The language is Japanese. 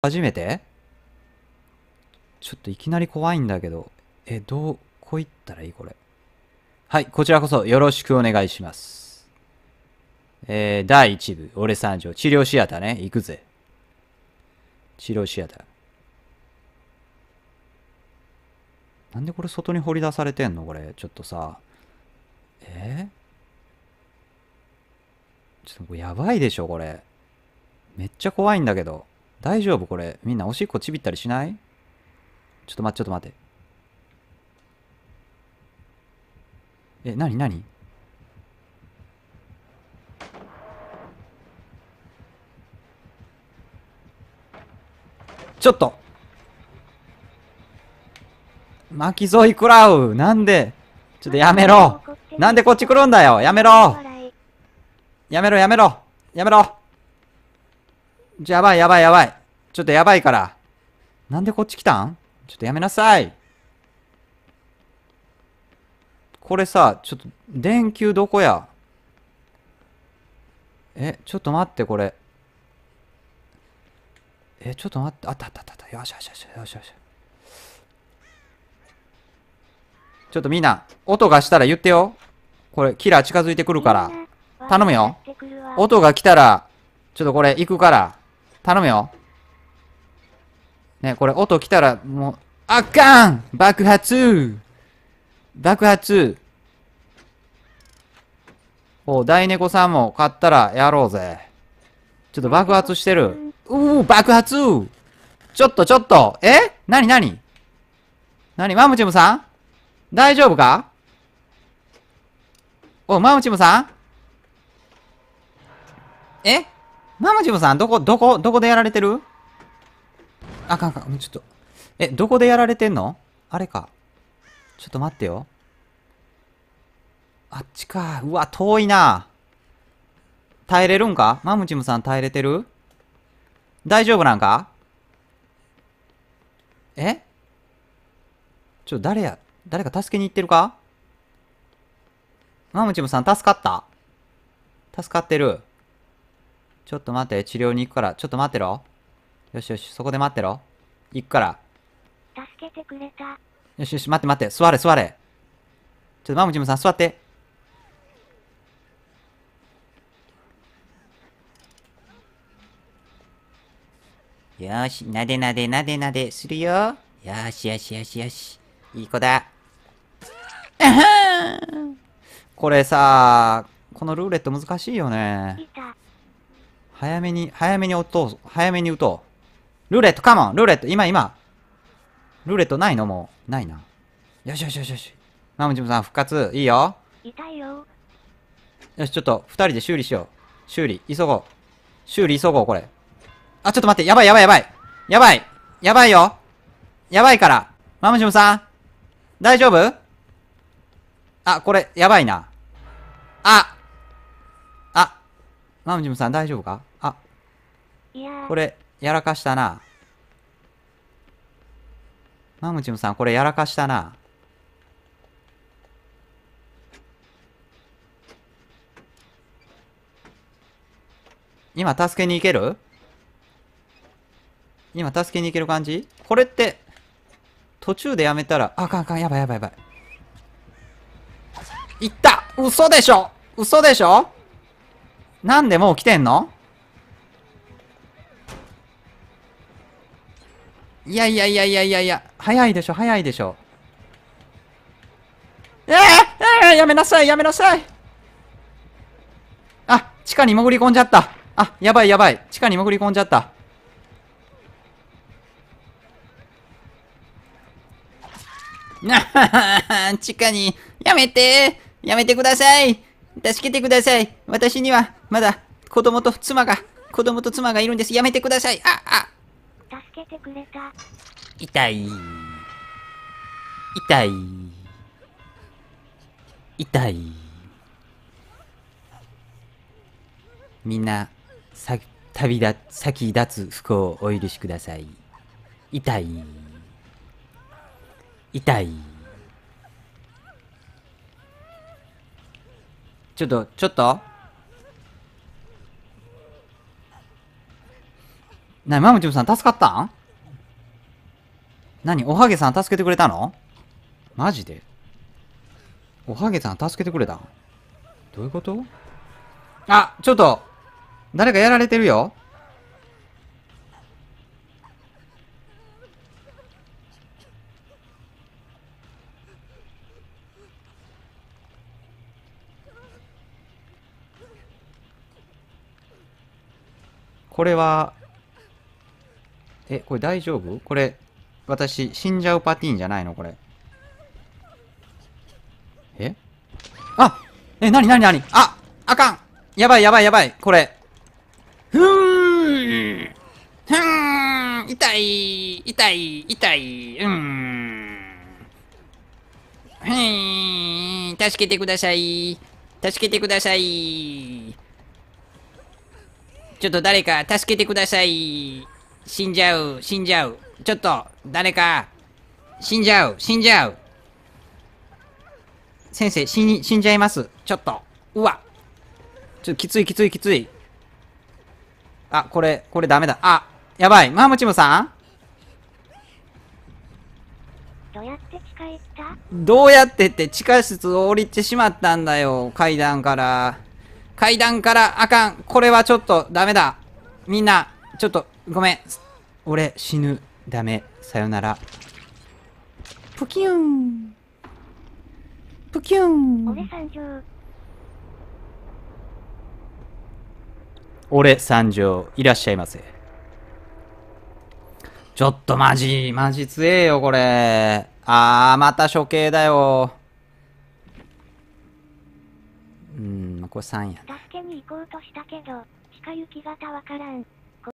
初めてちょっといきなり怖いんだけど。え、どう、こう言ったらいいこれ。はい、こちらこそよろしくお願いします。えー、第1部、俺三条、治療シアターね、行くぜ。治療シアター。なんでこれ外に掘り出されてんのこれ、ちょっとさ。えー、ちょっとやばいでしょこれ。めっちゃ怖いんだけど。大丈夫これ。みんなおしっこちびったりしないちょっと待って、ちょっと待って。え、なになにちょっと巻き添い食らうなんでちょっとやめろなんでこっち来るんだよやめろやめろやめろやめろじゃばいやばいやばい。ちょっとやばいから。なんでこっち来たんちょっとやめなさい。これさ、ちょっと、電球どこやえ、ちょっと待って、これ。え、ちょっと待って、あったあったあった。よしよしよしよしよし。ちょっとみんな、音がしたら言ってよ。これ、キラー近づいてくるから。頼むよ。音が来たら、ちょっとこれ、行くから。頼むよ。ね、これ音来たら、もう、あかん爆発爆発お大猫さんも買ったらやろうぜ。ちょっと爆発してる。うぅ、爆発ちょっとちょっとえなになになにマムチムさん大丈夫かお、マムチムさんえママジムさん、どこ、どこ、どこでやられてるあかんかん、ちょっと。え、どこでやられてんのあれか。ちょっと待ってよ。あっちか。うわ、遠いな。耐えれるんかマムチムさん耐えれてる大丈夫なんかえちょ、誰や、誰か助けに行ってるかマムチムさん助かった助かってる。ちょっと待って、治療に行くから。ちょっと待ってろ。よしよし、そこで待ってろ。行くから。助けてくれた。よしよし、待って待って、座れ座れ。ちょっとマムジムさん座って。よし、なでなでなでなでするよ。よしよしよしよし。いい子だ。これさ、このルーレット難しいよね。早めに、早めに打とう。早めに打とう。ルーレット、カモンルーレット、今、今ルーレットないのもう。ないな。よしよしよしよし。マムジムさん、復活。いいよ。痛いよ。よし、ちょっと、二人で修理しよう。修理、急ごう。修理、急ごう、これ。あ、ちょっと待って。やばい、やばい、やばい。やばい。やばいよ。やばいから。マムジムさん。大丈夫あ、これ、やばいな。ああマムジムさん大丈夫かこれ、やらかしたな。マムチムさん、これやらかしたな。今、助けに行ける今、助けに行ける感じこれって、途中でやめたら、あかんあかん、やばいやばいやばい。いった嘘でしょ嘘でしょなんでもう来てんのいやいやいやいやいやいや、早いでしょ、早いでしょ。ええやめなさい、やめなさい。あ、地下に潜り込んじゃった。あ、やばいやばい。地下に潜り込んじゃった。地下に、やめてやめてください助けてください私には、まだ、子供と妻が、子供と妻がいるんです。やめてくださいあ、あ、助けてくれた。痛い。痛い。痛い。みんな、さ、旅だ先立つ服をお許しください。痛い。痛い。ちょっと、ちょっとなに、マムチムさん助かったんなに、おはげさん助けてくれたのマジでおはげさん助けてくれたんどういうことあ、ちょっと、誰かやられてるよ。これはえ、これ大丈夫これ、私、死んじゃうパティーンじゃないのこれ。えあえ、なになになにああかんやばいやばいやばいこれ。ふーんふーん痛い痛い痛いうんへん助けてください助けてくださいちょっと誰か助けてください死んじゃう、死んじゃう。ちょっと、誰か、死んじゃう、死んじゃう。先生、死に、死んじゃいます。ちょっと。うわ。ちょっときついきついきつい。あ、これ、これダメだ。あ、やばい。マムチムさんどうやって地ったどうやってって地下室を降りてしまったんだよ。階段から。階段から、あかん。これはちょっとダメだ。みんな、ちょっと、ごめん。俺、死ぬ。ダメ。さよなら。プキュン。プキュン。俺参上。俺いらっしゃいませ。ちょっとマジ、マジ強えよ、これ。あー、また処刑だよ。うん、これ3や。助けに行こうとしたけど、近行き方わからん。